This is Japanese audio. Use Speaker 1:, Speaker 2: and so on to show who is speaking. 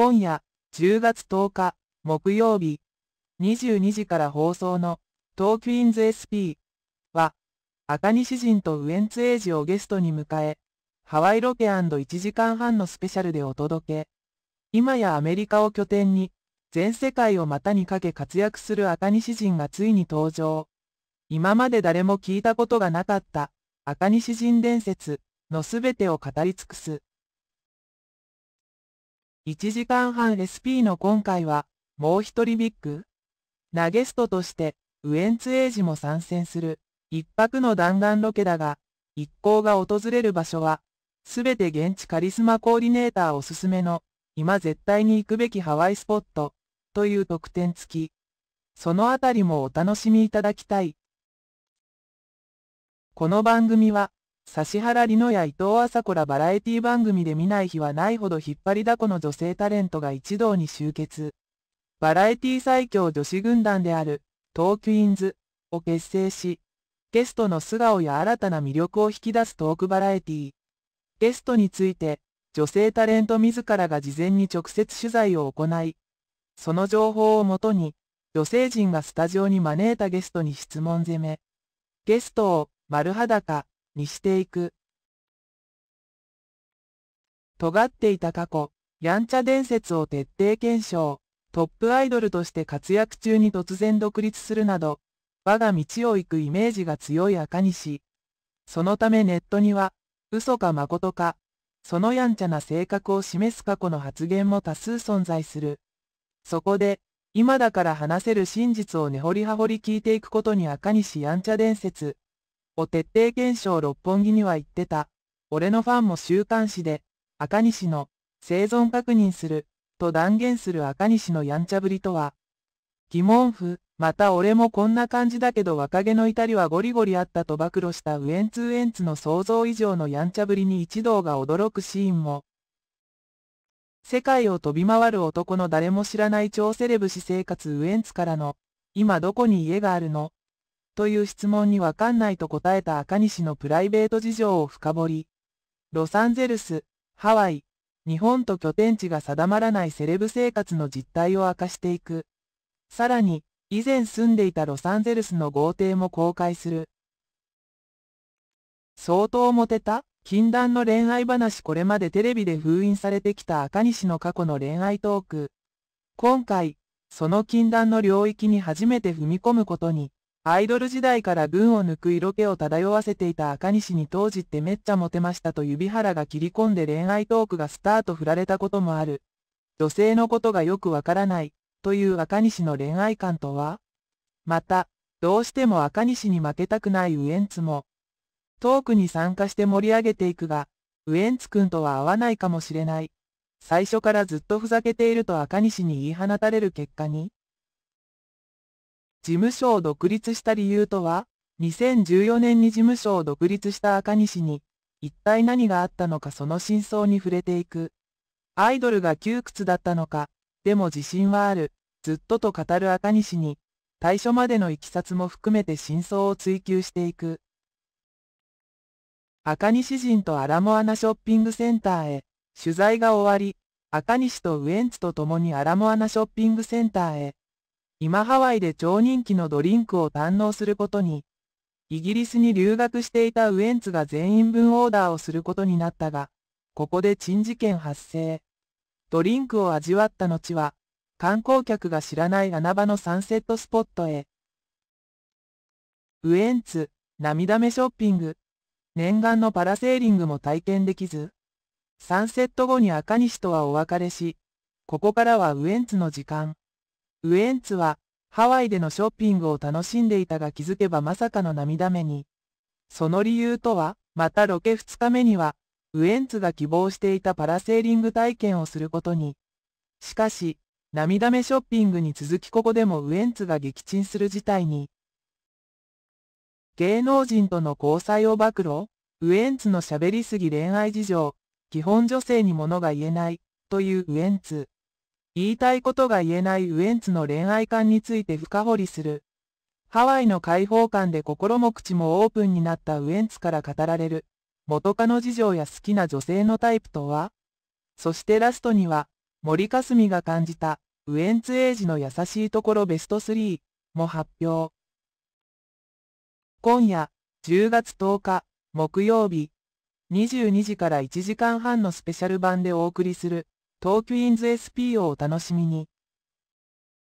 Speaker 1: 今夜、10月10日、木曜日、22時から放送の、トークインズ SP は、赤西人とウエンツエイジをゲストに迎え、ハワイロケ &1 時間半のスペシャルでお届け。今やアメリカを拠点に、全世界を股にかけ活躍する赤西人がついに登場。今まで誰も聞いたことがなかった、赤西人伝説のすべてを語り尽くす。1時間半 SP の今回は、もう一人ビッグなゲストとして、ウエンツエイジも参戦する、一泊の弾丸ロケだが、一行が訪れる場所は、すべて現地カリスマコーディネーターおすすめの、今絶対に行くべきハワイスポット、という特典付き。そのあたりもお楽しみいただきたい。この番組は、指原莉乃や伊藤麻子らバラエティ番組で見ない日はないほど引っ張りだこの女性タレントが一堂に集結。バラエティ最強女子軍団である、東クイーンズを結成し、ゲストの素顔や新たな魅力を引き出すトークバラエティ。ゲストについて、女性タレント自らが事前に直接取材を行い、その情報をもとに、女性陣がスタジオに招いたゲストに質問攻め。ゲストを、丸裸、にしていく。尖っていた過去、やんちゃ伝説を徹底検証、トップアイドルとして活躍中に突然独立するなど、我が道を行くイメージが強い赤西。そのためネットには、嘘か誠か、そのやんちゃな性格を示す過去の発言も多数存在する。そこで、今だから話せる真実を根掘り葉掘り聞いていくことに赤西やんちゃ伝説、を徹底検証六本木には行ってた。俺のファンも週刊誌で、赤西の生存確認すると断言する赤西のやんちゃぶりとは。疑問符、また俺もこんな感じだけど若気の至りはゴリゴリあったと暴露したウエンツウエンツの想像以上のやんちゃぶりに一同が驚くシーンも。世界を飛び回る男の誰も知らない超セレブ私生活ウエンツからの、今どこに家があるのという質問にわかんないと答えた赤西のプライベート事情を深掘り、ロサンゼルス、ハワイ、日本と拠点地が定まらないセレブ生活の実態を明かしていく。さらに、以前住んでいたロサンゼルスの豪邸も公開する。相当モテた禁断の恋愛話これまでテレビで封印されてきた赤西の過去の恋愛トーク。今回、その禁断の領域に初めて踏み込むことに。アイドル時代から群を抜く色気を漂わせていた赤西に当時ってめっちゃモテましたと指原が切り込んで恋愛トークがスタート振られたこともある。女性のことがよくわからない、という赤西の恋愛観とはまた、どうしても赤西に負けたくないウエンツも、トークに参加して盛り上げていくが、ウエンツくんとは合わないかもしれない。最初からずっとふざけていると赤西に言い放たれる結果に、事務所を独立した理由とは、2014年に事務所を独立した赤西に、一体何があったのかその真相に触れていく。アイドルが窮屈だったのか、でも自信はある、ずっとと語る赤西に、対処までのいきさつも含めて真相を追求していく。赤西人とアラモアナショッピングセンターへ、取材が終わり、赤西とウエンツと共にアラモアナショッピングセンターへ、今ハワイで超人気のドリンクを堪能することに、イギリスに留学していたウエンツが全員分オーダーをすることになったが、ここで珍事件発生。ドリンクを味わった後は、観光客が知らない穴場のサンセットスポットへ。ウエンツ、涙目ショッピング。念願のパラセーリングも体験できず、サンセット後に赤西とはお別れし、ここからはウエンツの時間。ウエンツは、ハワイでのショッピングを楽しんでいたが気づけばまさかの涙目に。その理由とは、またロケ2日目には、ウエンツが希望していたパラセーリング体験をすることに。しかし、涙目ショッピングに続きここでもウエンツが撃沈する事態に。芸能人との交際を暴露ウエンツの喋りすぎ恋愛事情、基本女性に物が言えない、というウエンツ。言いたいことが言えないウエンツの恋愛観について深掘りする。ハワイの解放感で心も口もオープンになったウエンツから語られる。元カノ事情や好きな女性のタイプとはそしてラストには、森かすみが感じた、ウエンツエイジの優しいところベスト3も発表。今夜、10月10日、木曜日、22時から1時間半のスペシャル版でお送りする。東ーインズ SP をお楽しみに。